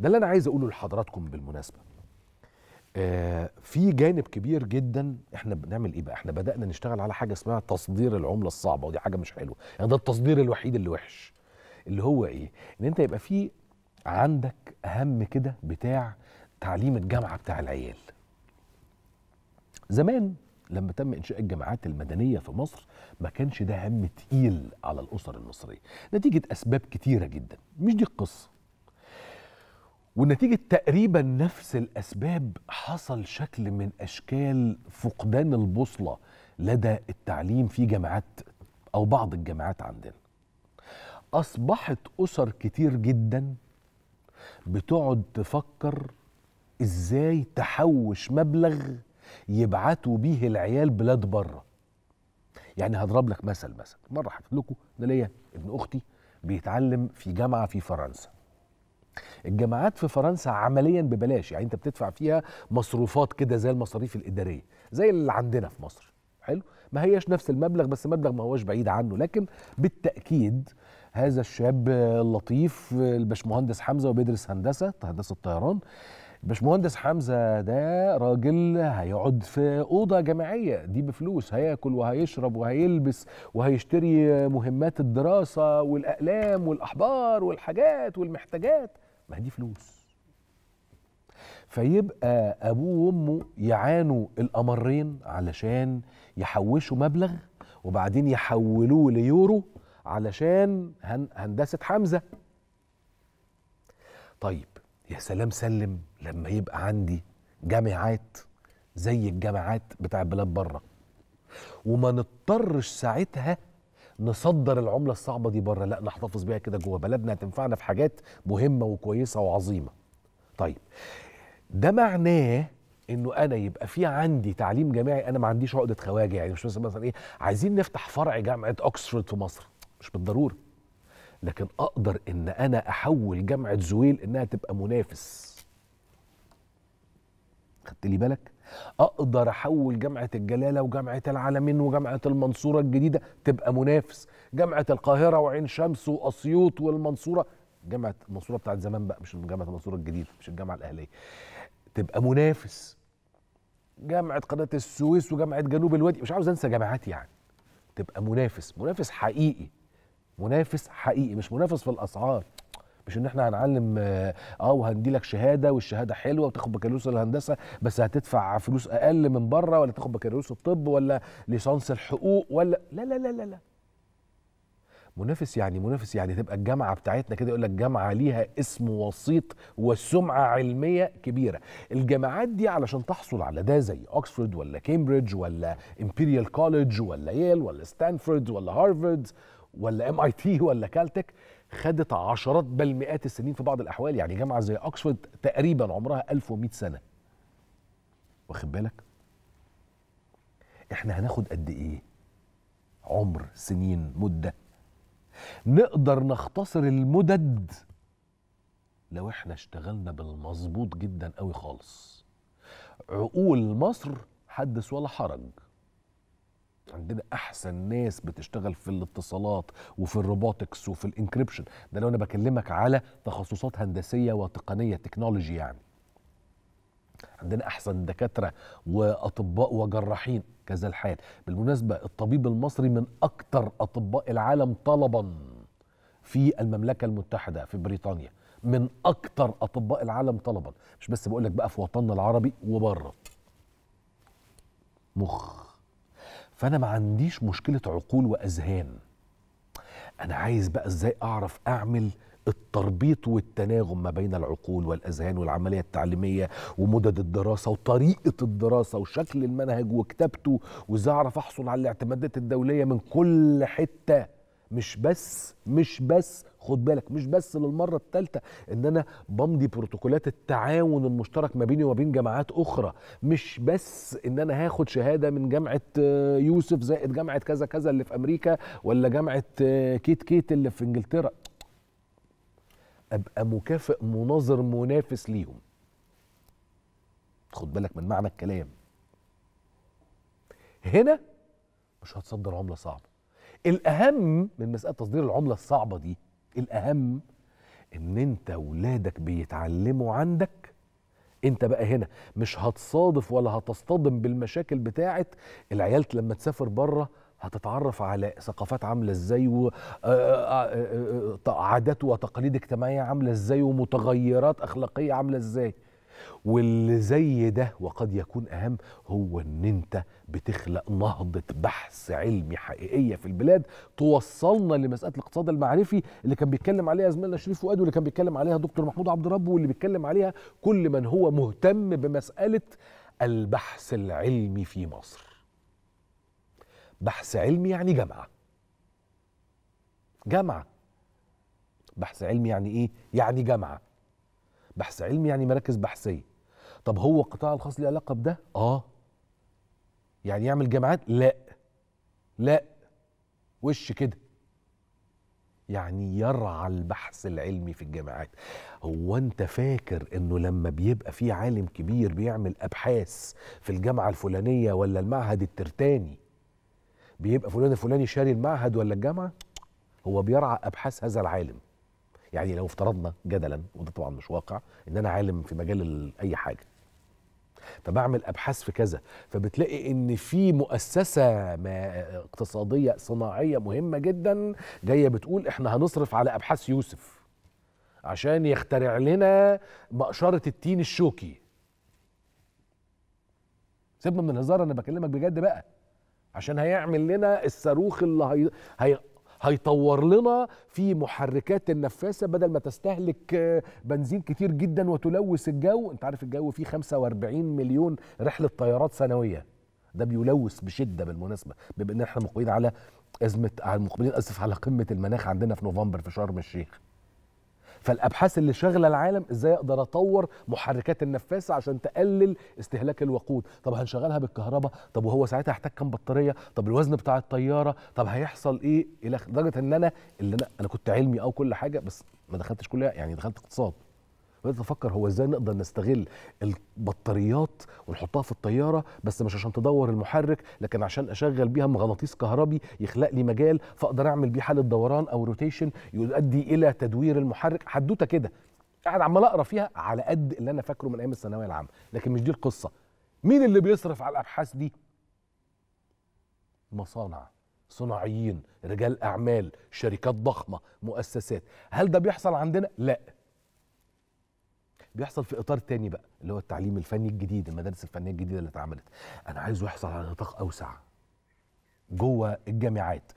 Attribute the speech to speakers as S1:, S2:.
S1: ده اللي انا عايز اقوله لحضراتكم بالمناسبه آه في جانب كبير جدا احنا بنعمل ايه بقى احنا بدانا نشتغل على حاجه اسمها تصدير العمله الصعبه ودي حاجه مش حلوه يعني ده التصدير الوحيد اللي وحش اللي هو ايه ان انت يبقى في عندك هم كده بتاع تعليم الجامعه بتاع العيال زمان لما تم انشاء الجامعات المدنيه في مصر ما كانش ده هم تقيل على الاسر المصريه نتيجه اسباب كتيره جدا مش دي القصه ونتيجة تقريبا نفس الأسباب حصل شكل من أشكال فقدان البوصلة لدى التعليم في جامعات أو بعض الجامعات عندنا أصبحت أسر كتير جدا بتقعد تفكر إزاي تحوش مبلغ يبعتوا بيه العيال بلاد بره يعني هضرب لك مثل مثلا مرة حكيت لكم أنا ليا ابن أختي بيتعلم في جامعة في فرنسا الجامعات في فرنسا عمليا ببلاش يعني انت بتدفع فيها مصروفات كده زي المصاريف الاداريه زي اللي عندنا في مصر حلو ما هياش نفس المبلغ بس مبلغ ما هوش بعيد عنه لكن بالتاكيد هذا الشاب اللطيف الباشمهندس حمزه وبيدرس هندسه هندسه طيران باشمهندس حمزه ده راجل هيقعد في اوضه جامعيه دي بفلوس هياكل وهيشرب وهيلبس وهيشتري مهمات الدراسه والاقلام والاحبار والحاجات والمحتاجات ما دي فلوس فيبقى ابوه وامه يعانوا الامرين علشان يحوشوا مبلغ وبعدين يحولوه ليورو علشان هندسه حمزه طيب يا سلام سلم لما يبقى عندي جامعات زي الجامعات بتاع بلاد بره وما نضطرش ساعتها نصدر العمله الصعبه دي بره لا نحتفظ بيها كده جوه بلدنا هتنفعنا في حاجات مهمه وكويسه وعظيمه طيب ده معناه انه انا يبقى في عندي تعليم جامعي انا ما عنديش عقده خواجه يعني مش مثلا مثلا ايه عايزين نفتح فرع جامعه اوكسفورد في مصر مش بالضروره لكن اقدر ان انا احول جامعه زويل انها تبقى منافس خدت لي بالك اقدر احول جامعه الجلاله وجامعه العالمين وجامعه المنصوره الجديده تبقى منافس جامعه القاهره وعين شمس واسيوط والمنصوره جامعه المنصوره بتاعت زمان بقى مش جامعه المنصوره الجديده مش الجامعه الاهليه تبقى منافس جامعه قناه السويس وجامعه جنوب الوادي مش عاوز انسى جامعات يعني تبقى منافس منافس حقيقي منافس حقيقي مش منافس في الاسعار مش ان احنا هنعلم آه،, اه وهندي لك شهاده والشهاده حلوه وتاخد بكالوريوس الهندسه بس هتدفع فلوس اقل من بره ولا تاخد بكالوريوس الطب ولا ليسانس الحقوق ولا لا لا لا لا, لا. منافس يعني منافس يعني تبقى الجامعه بتاعتنا كده يقول لك جامعه ليها اسم وسيط وسمعه علميه كبيره الجامعات دي علشان تحصل على ده زي اوكسفورد ولا كامبريدج ولا امبريال كوليدج ولا ييل ولا ستانفورد ولا هارفارد ولا ام اي تي ولا كالتك خدت عشرات بل مئات السنين في بعض الاحوال يعني جامعه زي اكسفورد تقريبا عمرها 1100 سنه واخد بالك احنا هناخد قد ايه عمر سنين مده نقدر نختصر المدد لو احنا اشتغلنا بالمظبوط جدا قوي خالص عقول مصر حدث ولا حرج عندنا احسن ناس بتشتغل في الاتصالات وفي الروبوتكس وفي الانكريبشن ده لو انا بكلمك على تخصصات هندسيه وتقنيه تكنولوجي يعني عندنا احسن دكاتره واطباء وجراحين كذا الحال بالمناسبه الطبيب المصري من اكثر اطباء العالم طلبا في المملكه المتحده في بريطانيا من اكثر اطباء العالم طلبا مش بس بقول لك بقى في وطننا العربي وبره مخ فانا ما عنديش مشكله عقول واذهان انا عايز بقى ازاي اعرف اعمل التربيط والتناغم ما بين العقول والاذهان والعمليه التعليميه ومدد الدراسه وطريقه الدراسه وشكل المنهج وكتابته وازاي اعرف احصل على الاعتمادات الدوليه من كل حته مش بس مش بس خد بالك مش بس للمره الثالثه ان انا بمضي بروتوكولات التعاون المشترك ما بيني وما بين جامعات اخرى مش بس ان انا هاخد شهاده من جامعه آه، يوسف زائد جامعه كذا كذا اللي في امريكا ولا جامعه آه، كيت كيت اللي في انجلترا ابقى مكافئ مناظر منافس ليهم خد بالك من معنى الكلام هنا مش هتصدر عمله صعبه الاهم من مساله تصدير العمله الصعبه دي الاهم ان انت ولادك بيتعلموا عندك انت بقى هنا مش هتصادف ولا هتصطدم بالمشاكل بتاعه العيال لما تسافر بره هتتعرف على ثقافات عامله ازاي وعادات آه، آه، آه، وتقاليد اجتماعيه عامله ازاي ومتغيرات اخلاقيه عامله ازاي واللي زي ده وقد يكون أهم هو أن أنت بتخلق نهضة بحث علمي حقيقية في البلاد توصلنا لمسألة الاقتصاد المعرفي اللي كان بيتكلم عليها زميلنا شريف فؤاد واللي كان بيتكلم عليها دكتور محمود عبد الرب واللي بيتكلم عليها كل من هو مهتم بمسألة البحث العلمي في مصر بحث علمي يعني جامعة جامعة بحث علمي يعني إيه؟ يعني جامعة بحث علمي يعني مراكز بحثيه طب هو القطاع الخاص له علاقه بده اه يعني يعمل جامعات لا لا وش كده يعني يرعى البحث العلمي في الجامعات هو انت فاكر انه لما بيبقى في عالم كبير بيعمل ابحاث في الجامعه الفلانيه ولا المعهد الترتاني بيبقى فلان الفلاني شاري المعهد ولا الجامعه هو بيرعى ابحاث هذا العالم يعني لو افترضنا جدلا وده طبعا مش واقع ان انا عالم في مجال اي حاجه فبعمل ابحاث في كذا فبتلاقي ان في مؤسسه ما اقتصاديه صناعيه مهمه جدا جايه بتقول احنا هنصرف على ابحاث يوسف عشان يخترع لنا مقشره التين الشوكي سيبنا من الهزار انا بكلمك بجد بقى عشان هيعمل لنا الصاروخ اللي هي... هي... هيطور لنا في محركات النفاثه بدل ما تستهلك آه، بنزين كتير جدا وتلوث الجو انت عارف الجو فيه 45 مليون رحله طيارات سنويه ده بيلوث بشده بالمناسبه بما ان احنا مقبلين على ازمه مقبلين اسف على قمه المناخ عندنا في نوفمبر في شرم الشيخ فالابحاث اللي شغله العالم ازاي اقدر اطور محركات النفاثه عشان تقلل استهلاك الوقود طب هنشغلها بالكهرباء طب وهو ساعتها هيحتاج كام بطاريه طب الوزن بتاع الطياره طب هيحصل ايه الى درجه ان انا اللي انا كنت علمي او كل حاجه بس ما دخلتش كلها يعني دخلت اقتصاد بدات افكر هو ازاي نقدر نستغل البطاريات ونحطها في الطياره بس مش عشان تدور المحرك لكن عشان اشغل بيها مغناطيس كهربي يخلق لي مجال فاقدر اعمل بيه حاله دوران او روتيشن يؤدي الى تدوير المحرك حدوته كده قاعد عمال اقرا فيها على قد اللي انا فاكره من ايام الثانويه العامه لكن مش دي القصه مين اللي بيصرف على الابحاث دي مصانع صناعيين رجال اعمال شركات ضخمه مؤسسات هل ده بيحصل عندنا لا بيحصل في اطار تاني بقى اللي هو التعليم الفني الجديد المدارس الفنيه الجديده اللي اتعملت انا عايزه يحصل على نطاق اوسع جوه الجامعات